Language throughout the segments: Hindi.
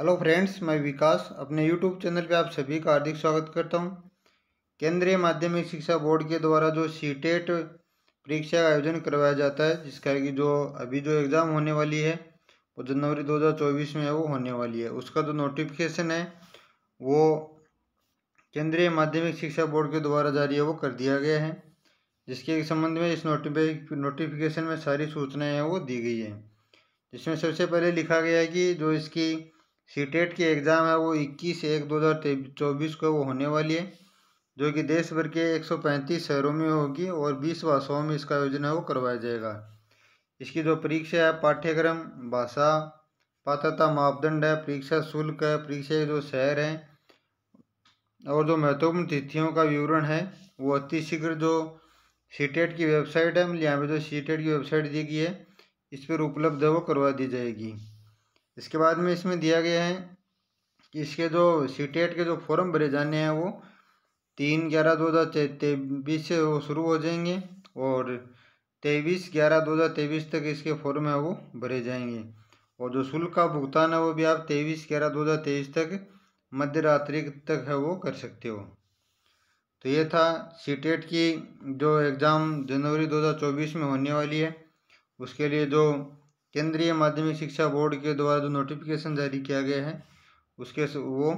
हेलो फ्रेंड्स मैं विकास अपने यूट्यूब चैनल पे आप सभी का हार्दिक स्वागत करता हूँ केंद्रीय माध्यमिक शिक्षा बोर्ड के द्वारा जो सी e परीक्षा का आयोजन करवाया जाता है जिसका कि जो अभी जो एग्ज़ाम होने वाली है वो जनवरी 2024 में है वो होने वाली है उसका जो नोटिफिकेशन है वो केंद्रीय माध्यमिक शिक्षा बोर्ड के द्वारा जारी है वो कर दिया गया है जिसके संबंध में इस नोटिफिकेशन में सारी सूचनाएँ हैं वो दी गई हैं जिसमें सबसे पहले लिखा गया है कि जो इसकी सी टेट e की एग्ज़ाम है वो 21 एक 2024 को वो होने वाली है जो कि देश भर के 135 शहरों में होगी और बीस भाषाओं में इसका आयोजन है वो करवाया जाएगा इसकी जो परीक्षा है पाठ्यक्रम भाषा पात्रता मापदंड है परीक्षा शुल्क है परीक्षा के जो शहर हैं और जो महत्वपूर्ण तिथियों का विवरण है वो अतिशीघ्र जो सी e की वेबसाइट है यहाँ पर जो सी e की वेबसाइट दी गई है इस पर उपलब्ध है वो करवा दी जाएगी इसके बाद में इसमें दिया गया है कि इसके जो सीटेट के जो फॉर्म भरे जाने हैं वो तीन ग्यारह दो हज़ार तेईस से वो शुरू हो जाएंगे और तेईस ग्यारह दो हज़ार तेईस तक इसके फॉर्म है वो भरे जाएंगे और जो शुल्क का भुगतान है वो भी आप तेईस ग्यारह दो हज़ार तेईस तक मध्य रात्रि तक है वो कर सकते हो तो ये था सीटेट की जो एग्ज़ाम जनवरी चौबीस में होने वाली है उसके लिए जो केंद्रीय माध्यमिक शिक्षा बोर्ड के द्वारा जो नोटिफिकेशन जारी किया गया है उसके वो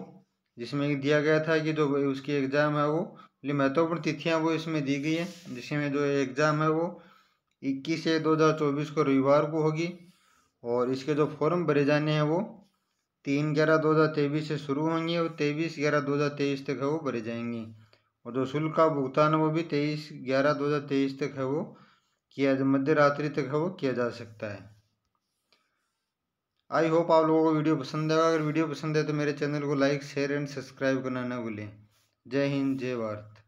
जिसमें दिया गया था कि जो उसकी एग्ज़ाम है वो महत्वपूर्ण तिथियां वो इसमें दी गई है जिसमें जो एग्ज़ाम है वो 21 एक 2024 को रविवार को होगी और इसके जो फॉर्म भरे जाने हैं वो तीन ग्यारह दो हज़ार तेईस से शुरू होंगे और तेईस ग्यारह दो हज़ार तेईस तक है वो भरे जाएंगे और जो शुल्क का भुगतान वो भी तेईस ग्यारह दो हज़ार तेईस तक है वो किया मध्य रात्रि तक है वो किया जा सकता है आई होप आप लोगों को वीडियो पसंद आएगा अगर वीडियो पसंद है तो मेरे चैनल को लाइक शेयर एंड सब्सक्राइब करना ना भूलें जय हिंद जय भारत